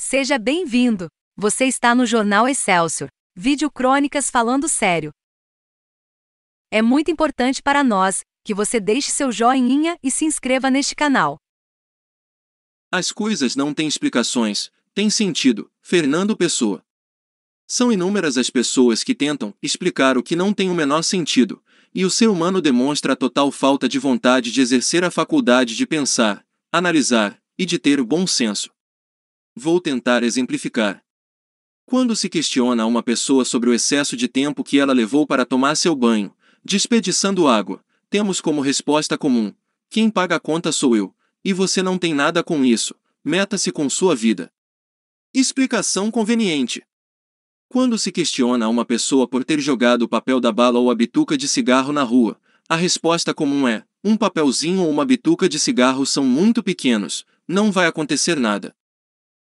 Seja bem-vindo! Você está no Jornal Excelsior. Vídeo Crônicas Falando Sério. É muito importante para nós que você deixe seu joinha e se inscreva neste canal. As coisas não têm explicações, têm sentido. Fernando Pessoa. São inúmeras as pessoas que tentam explicar o que não tem o menor sentido, e o ser humano demonstra a total falta de vontade de exercer a faculdade de pensar, analisar e de ter o bom senso. Vou tentar exemplificar. Quando se questiona a uma pessoa sobre o excesso de tempo que ela levou para tomar seu banho, desperdiçando água, temos como resposta comum: quem paga a conta sou eu, e você não tem nada com isso, meta-se com sua vida. Explicação conveniente. Quando se questiona a uma pessoa por ter jogado o papel da bala ou a bituca de cigarro na rua, a resposta comum é: um papelzinho ou uma bituca de cigarro são muito pequenos, não vai acontecer nada.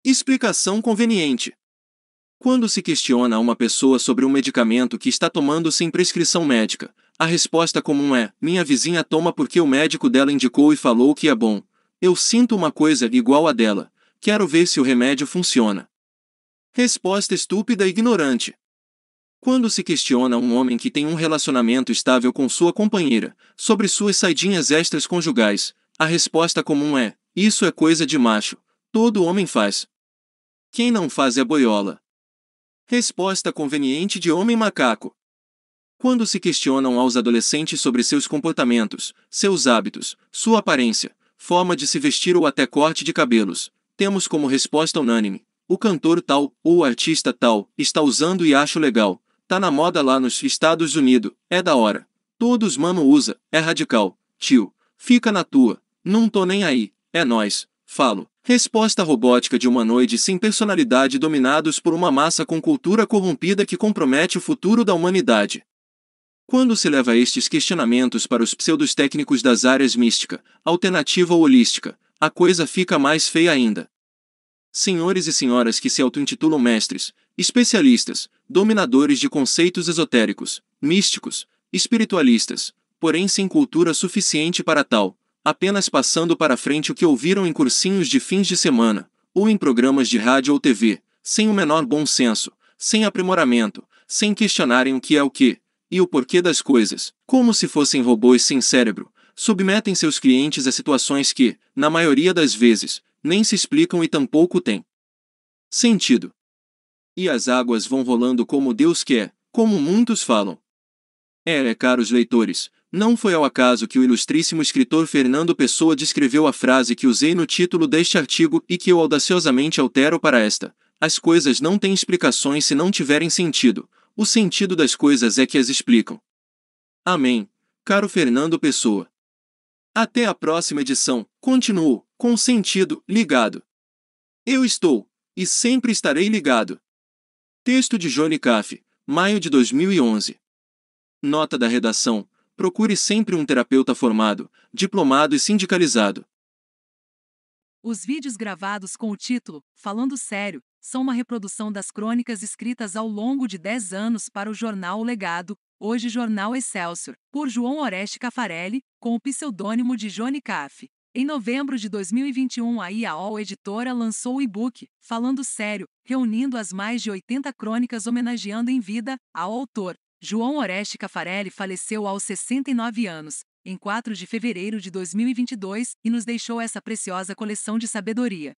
Explicação conveniente. Quando se questiona a uma pessoa sobre um medicamento que está tomando sem prescrição médica, a resposta comum é: minha vizinha toma porque o médico dela indicou e falou que é bom. Eu sinto uma coisa igual a dela. Quero ver se o remédio funciona. Resposta estúpida e ignorante. Quando se questiona um homem que tem um relacionamento estável com sua companheira sobre suas saidinhas extras conjugais, a resposta comum é: isso é coisa de macho. Todo homem faz. Quem não faz é boiola. Resposta conveniente de homem macaco. Quando se questionam aos adolescentes sobre seus comportamentos, seus hábitos, sua aparência, forma de se vestir ou até corte de cabelos, temos como resposta unânime: o cantor tal ou o artista tal está usando e acho legal, tá na moda lá nos Estados Unidos, é da hora. Todos mano usa, é radical, tio, fica na tua, não tô nem aí, é nós, Falo. Resposta robótica de humanoide sem personalidade dominados por uma massa com cultura corrompida que compromete o futuro da humanidade. Quando se leva estes questionamentos para os pseudos técnicos das áreas mística, alternativa ou holística, a coisa fica mais feia ainda. Senhores e senhoras que se auto-intitulam mestres, especialistas, dominadores de conceitos esotéricos, místicos, espiritualistas, porém sem cultura suficiente para tal, apenas passando para frente o que ouviram em cursinhos de fins de semana, ou em programas de rádio ou TV, sem o menor bom senso, sem aprimoramento, sem questionarem o que é o que, e o porquê das coisas, como se fossem robôs sem cérebro, submetem seus clientes a situações que, na maioria das vezes, nem se explicam e tampouco têm sentido. E as águas vão rolando como Deus quer, como muitos falam. É, é caros leitores, não foi ao acaso que o ilustríssimo escritor Fernando Pessoa descreveu a frase que usei no título deste artigo e que eu audaciosamente altero para esta: As coisas não têm explicações se não tiverem sentido. O sentido das coisas é que as explicam. Amém. Caro Fernando Pessoa. Até a próxima edição. Continuo, com sentido, ligado. Eu estou, e sempre estarei ligado. Texto de Johnny Caff, maio de 2011. Nota da redação: Procure sempre um terapeuta formado, diplomado e sindicalizado. Os vídeos gravados com o título Falando Sério são uma reprodução das crônicas escritas ao longo de 10 anos para o jornal O Legado, hoje Jornal Excelsior, por João Oreste Cafarelli, com o pseudônimo de Johnny Caff. Em novembro de 2021, a IAO Editora lançou o e-book Falando Sério, reunindo as mais de 80 crônicas homenageando em vida ao autor, João Oreste Cafarelli faleceu aos 69 anos, em 4 de fevereiro de 2022, e nos deixou essa preciosa coleção de sabedoria.